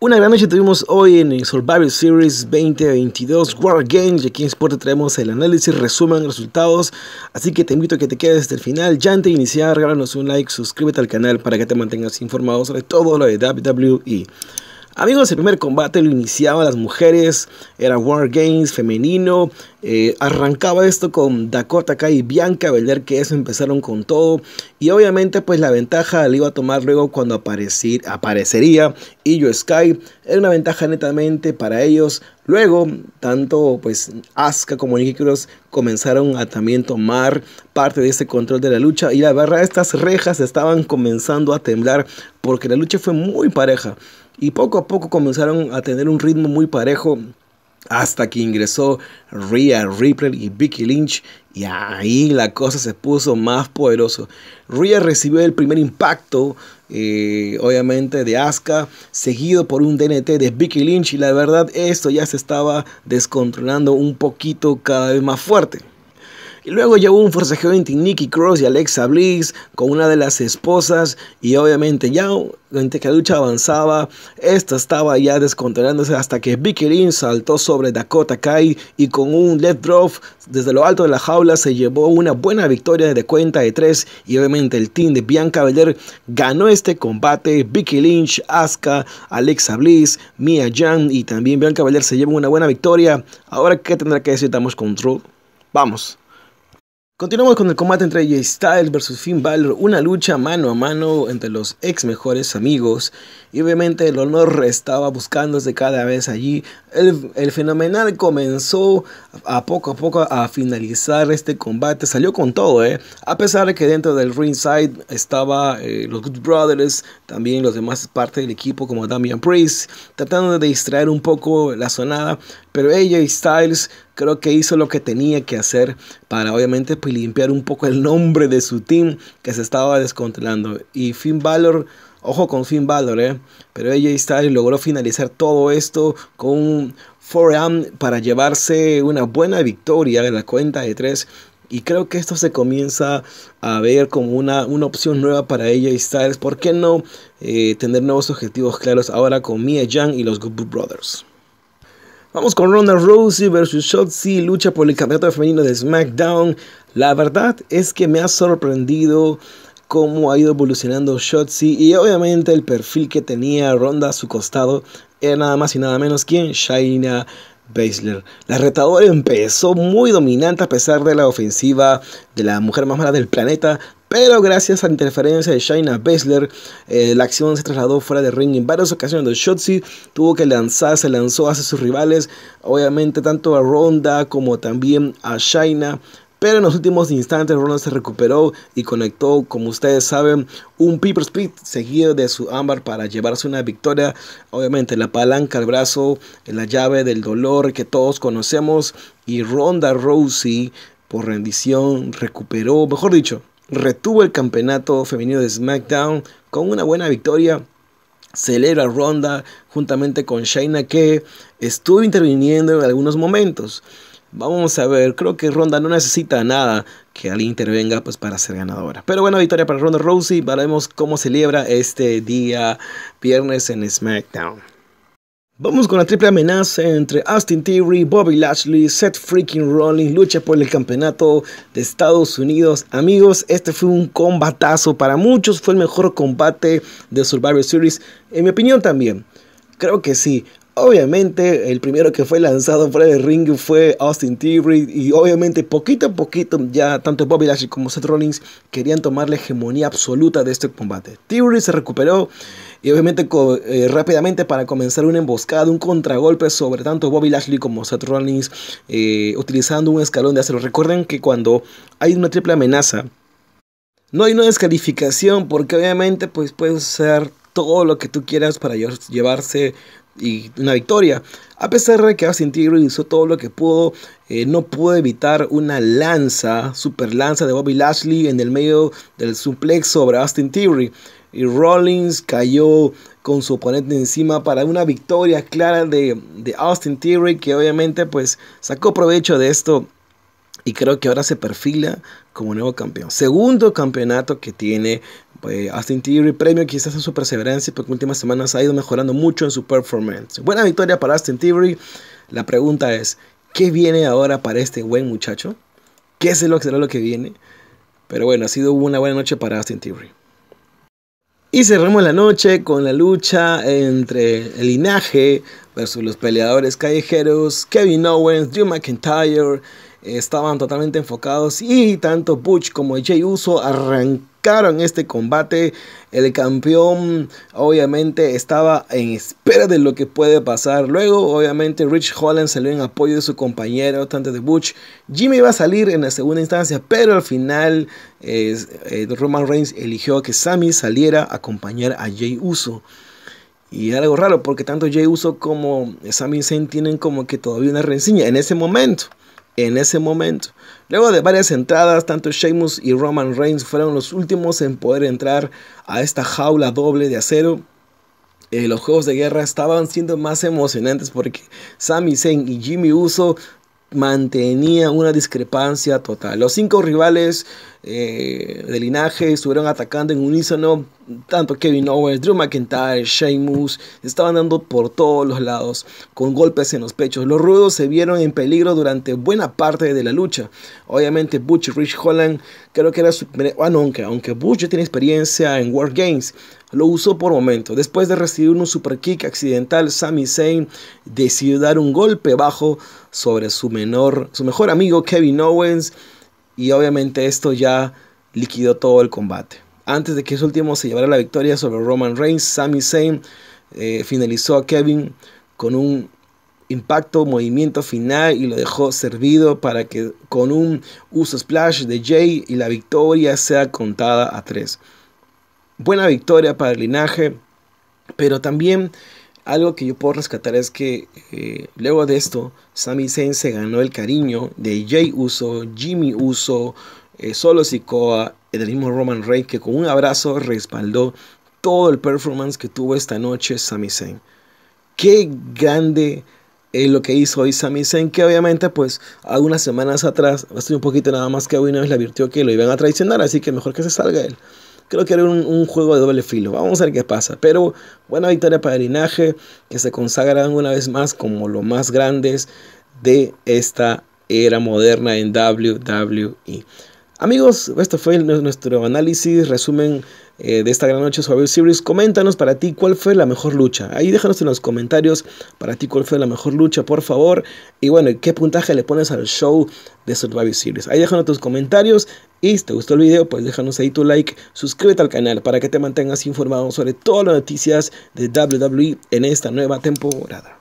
Una gran noche tuvimos hoy en el Survivor Series 2022 War Games y aquí en Sport traemos el análisis, resumen, resultados, así que te invito a que te quedes hasta el final. Ya antes de iniciar, regálanos un like, suscríbete al canal para que te mantengas informado sobre todo lo de WWE. Amigos, el primer combate lo iniciaban las mujeres, era War Games femenino, eh, arrancaba esto con Dakota Kai y Bianca Belair que eso empezaron con todo y obviamente pues la ventaja la iba a tomar luego cuando aparecería Iyo Sky, era una ventaja netamente para ellos, luego tanto pues Asuka como Nikki comenzaron a también tomar parte de este control de la lucha y la verdad estas rejas estaban comenzando a temblar porque la lucha fue muy pareja y poco a poco comenzaron a tener un ritmo muy parejo hasta que ingresó Rhea Ripley y Vicky Lynch y ahí la cosa se puso más poderosa. Rhea recibió el primer impacto, eh, obviamente, de Asuka, seguido por un DNT de Vicky Lynch y la verdad esto ya se estaba descontrolando un poquito cada vez más fuerte. Y luego llegó un forcejeo entre Nikki Cross y Alexa Bliss con una de las esposas. Y obviamente ya que la lucha avanzaba, esta estaba ya descontrolándose hasta que Vicky Lynch saltó sobre Dakota Kai y con un left drop desde lo alto de la jaula se llevó una buena victoria de cuenta de tres. y obviamente el team de Bianca Belair ganó este combate. Vicky Lynch, Asuka, Alexa Bliss, Mia Yang y también Bianca Belair se llevan una buena victoria. Ahora, ¿qué tendrá que decir con Control? Vamos. Continuamos con el combate entre Jay Styles versus Finn Balor, una lucha mano a mano entre los ex mejores amigos y obviamente el honor estaba buscándose cada vez allí. El, fenomenal comenzó a poco a poco a finalizar este combate, salió con todo, eh. a pesar de que dentro del ringside estaba eh, los Good Brothers, también los demás parte del equipo como Damian Priest, tratando de distraer un poco la sonada, pero AJ Styles creo que hizo lo que tenía que hacer para obviamente pues, limpiar un poco el nombre de su team que se estaba descontrolando. Y Finn Balor, ojo con Finn Balor, eh, pero AJ Styles logró finalizar todo esto con un Am para llevarse una buena victoria en la cuenta de tres. Y creo que esto se comienza a ver como una, una opción nueva para ella y Styles. ¿Por qué no eh, tener nuevos objetivos claros ahora con Mia Yang y los Good Brothers? Vamos con Ronda Rousey versus Shotzi, lucha por el campeonato femenino de SmackDown. La verdad es que me ha sorprendido cómo ha ido evolucionando Shotzi y obviamente el perfil que tenía Ronda a su costado era nada más y nada menos quien Shaina Baszler. La retadora empezó muy dominante a pesar de la ofensiva de la mujer más mala del planeta, pero gracias a la interferencia de Shaina Bessler, eh, la acción se trasladó fuera de ring en varias ocasiones. Shotzi tuvo que lanzar, se lanzó hacia sus rivales, obviamente tanto a Ronda como también a Shaina, Pero en los últimos instantes Ronda se recuperó y conectó, como ustedes saben, un Piper Split seguido de su ámbar para llevarse una victoria. Obviamente la palanca al brazo, la llave del dolor que todos conocemos. Y Ronda Rousey por rendición recuperó, mejor dicho, retuvo el campeonato femenino de SmackDown con una buena victoria. Celebra Ronda juntamente con Shayna que estuvo interviniendo en algunos momentos. Vamos a ver, creo que Ronda no necesita nada que alguien intervenga pues, para ser ganadora. Pero bueno, victoria para Ronda Rousey. Veremos cómo celebra este día viernes en SmackDown. Vamos con la triple amenaza entre Austin Theory, Bobby Lashley, Seth Freaking Rollins, lucha por el campeonato de Estados Unidos. Amigos, este fue un combatazo. Para muchos fue el mejor combate de Survivor Series. En mi opinión también. Creo que sí. Obviamente, el primero que fue lanzado fuera del ring fue Austin Theory y obviamente poquito a poquito ya tanto Bobby Lashley como Seth Rollins querían tomar la hegemonía absoluta de este combate. Theory se recuperó y obviamente eh, rápidamente para comenzar una emboscada, un contragolpe sobre tanto Bobby Lashley como Seth Rollins eh, utilizando un escalón de acero. Recuerden que cuando hay una triple amenaza, no hay una descalificación porque obviamente pues puedes usar todo lo que tú quieras para llevarse y una victoria. A pesar de que Austin Theory hizo todo lo que pudo, eh, no pudo evitar una lanza, super lanza de Bobby Lashley en el medio del suplex sobre Austin Theory. Y Rollins cayó con su oponente encima para una victoria clara de, de Austin Theory, que obviamente pues sacó provecho de esto y creo que ahora se perfila como nuevo campeón. Segundo campeonato que tiene pues Austin Theory, premio quizás en su perseverancia, porque en últimas semanas ha ido mejorando mucho en su performance. Buena victoria para Austin Theory. La pregunta es, ¿qué viene ahora para este buen muchacho? ¿Qué es lo que será lo que viene? Pero bueno, ha sido una buena noche para Austin Theory. Y cerramos la noche con la lucha entre el linaje versus los peleadores callejeros, Kevin Owens, Drew McIntyre, estaban totalmente enfocados y tanto Butch como Jay Uso arrancaron en este combate. El campeón obviamente estaba en espera de lo que puede pasar. Luego obviamente Rich Holland salió en apoyo de su compañero tanto de Butch. Jimmy iba a salir en la segunda instancia, pero al final eh, Roman Reigns eligió que Sammy saliera a acompañar a Jay Uso. Y algo raro porque tanto Jay Uso como Sami Zayn tienen como que todavía una rencilla en ese momento en ese momento. Luego de varias entradas, tanto Sheamus y Roman Reigns fueron los últimos en poder entrar a esta jaula doble de acero. Eh, los juegos de guerra estaban siendo más emocionantes porque Sami Zayn y Jimmy Uso mantenían una discrepancia total. Los cinco rivales eh, de linaje estuvieron atacando en unísono. Tanto Kevin Owens, Drew McIntyre, Sheamus estaban dando por todos los lados con golpes en los pechos. Los rudos se vieron en peligro durante buena parte de la lucha. Obviamente, Butch y Rich Holland, creo que era su. Bueno, ah, aunque, aunque Butch ya tiene experiencia en War Games, lo usó por momento. Después de recibir un super kick accidental, Sami Zayn decidió dar un golpe bajo sobre su, menor, su mejor amigo Kevin Owens y obviamente esto ya liquidó todo el combate. Antes de que ese último se llevara la victoria sobre Roman Reigns, Sami Zayn eh, finalizó a Kevin con un impacto, movimiento final y lo dejó servido para que con un uso splash de Jay y la victoria sea contada a tres. Buena victoria para el linaje, pero también algo que yo puedo rescatar es que eh, luego de esto, Sami Zayn se ganó el cariño de Jay Uso, Jimmy Uso, eh, Solo Sikoa, el mismo Roman Reigns, que con un abrazo respaldó todo el performance que tuvo esta noche Sami Zayn. Qué grande es lo que hizo hoy Sami Zayn, que obviamente pues algunas semanas atrás, hace un poquito nada más que hoy no vez le advirtió que lo iban a traicionar, así que mejor que se salga él. Creo que era un, juego de doble filo. Vamos a ver qué pasa. Pero buena victoria para el Linaje, que se consagran una vez más como lo más grandes de esta era moderna en WWE. Amigos, esto fue nuestro análisis, resumen eh, de esta gran noche de Survivor Series. Coméntanos para ti cuál fue la mejor lucha. Ahí déjanos en los comentarios para ti cuál fue la mejor lucha, por favor. Y bueno, qué puntaje le pones al show de Survivor Series. Ahí déjanos tus comentarios y si te gustó el video, pues déjanos ahí tu like, suscríbete al canal para que te mantengas informado sobre todas las noticias de WWE en esta nueva temporada.